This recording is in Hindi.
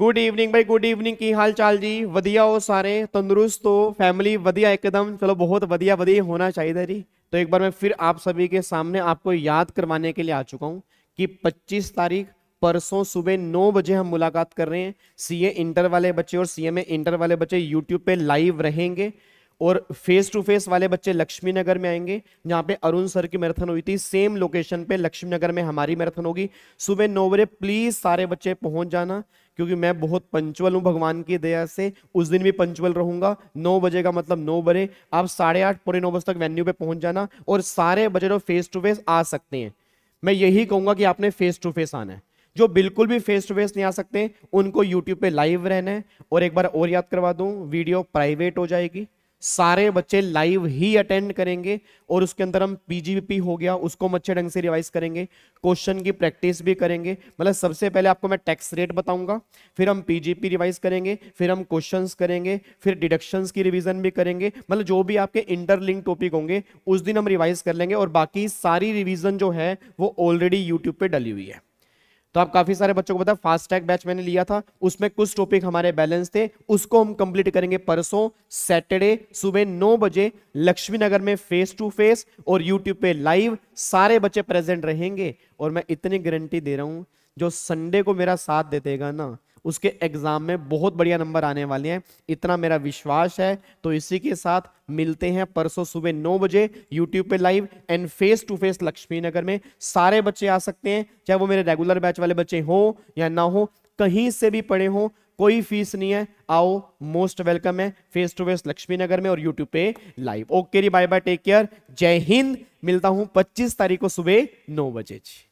गुड इवनिंग भाई गुड इवनिंग की हाल चाल जी वधिया हो सारे तंदुरुस्त हो फैमिली वधिया एकदम चलो बहुत वधिया वधिया होना चाहिए जी तो एक बार मैं फिर आप सभी के सामने आपको याद करवाने के लिए आ चुका हूँ कि 25 तारीख परसों सुबह नौ बजे हम मुलाकात कर रहे हैं सीए इंटर वाले बच्चे और एम ए इंटर वाले बच्चे यूट्यूब पे लाइव रहेंगे और फेस टू फेस वाले बच्चे लक्ष्मी नगर में आएंगे जहाँ पे अरुण सर की मैराथन हुई थी सेम लोकेशन पे लक्ष्मी नगर में हमारी मैराथन होगी सुबह नौ बजे प्लीज सारे बच्चे पहुंच जाना क्योंकि मैं बहुत पंचुअल हूँ भगवान की दया से उस दिन भी पंचुअल रहूंगा नौ बजे का मतलब नौ बजे आप साढ़े आठ पौने नौ बजे तक वेन्यू पे पहुंच जाना और सारे बजे लोग फेस टू फेस आ सकते हैं मैं यही कहूंगा कि आपने फेस टू फेस आना है जो बिल्कुल भी फेस टू फेस नहीं आ सकते उनको यूट्यूब पे लाइव रहना है और एक बार और याद करवा दूं वीडियो प्राइवेट हो जाएगी सारे बच्चे लाइव ही अटेंड करेंगे और उसके अंदर हम पीजीपी हो गया उसको हम अच्छे ढंग से रिवाइज करेंगे क्वेश्चन की प्रैक्टिस भी करेंगे मतलब सबसे पहले आपको मैं टैक्स रेट बताऊंगा फिर हम पीजीपी रिवाइज करेंगे फिर हम क्वेश्चन करेंगे फिर डिडक्शंस की रिविजन भी करेंगे मतलब जो भी आपके इंटरलिंक टॉपिक होंगे उस दिन हम रिवाइज कर लेंगे और बाकी सारी रिविजन जो है वो ऑलरेडी यूट्यूब पर डली हुई है तो आप काफी सारे बच्चों को पता फास्ट टैग बैच मैंने लिया था उसमें कुछ टॉपिक हमारे बैलेंस थे उसको हम कंप्लीट करेंगे परसों सैटरडे सुबह नौ बजे लक्ष्मी नगर में फेस टू फेस और यूट्यूब पे लाइव सारे बच्चे प्रेजेंट रहेंगे और मैं इतनी गारंटी दे रहा हूं जो संडे को मेरा साथ दे देगा ना उसके एग्ज़ाम में बहुत बढ़िया नंबर आने वाले हैं इतना मेरा विश्वास है तो इसी के साथ मिलते हैं परसों सुबह नौ बजे यूट्यूब पे live and face to face Laxmi Nagar में सारे बच्चे आ सकते हैं चाहे वो मेरे रेगुलर बैच वाले बच्चे हों या ना हो कहीं से भी पढ़े हों कोई फीस नहीं है आओ मोस्ट वेलकम है face to face Laxmi Nagar में और यूट्यूब पे लाइव ओके री बाय बाय टेक केयर जय हिंद मिलता हूं 25 तारीख को सुबह नौ बजे जी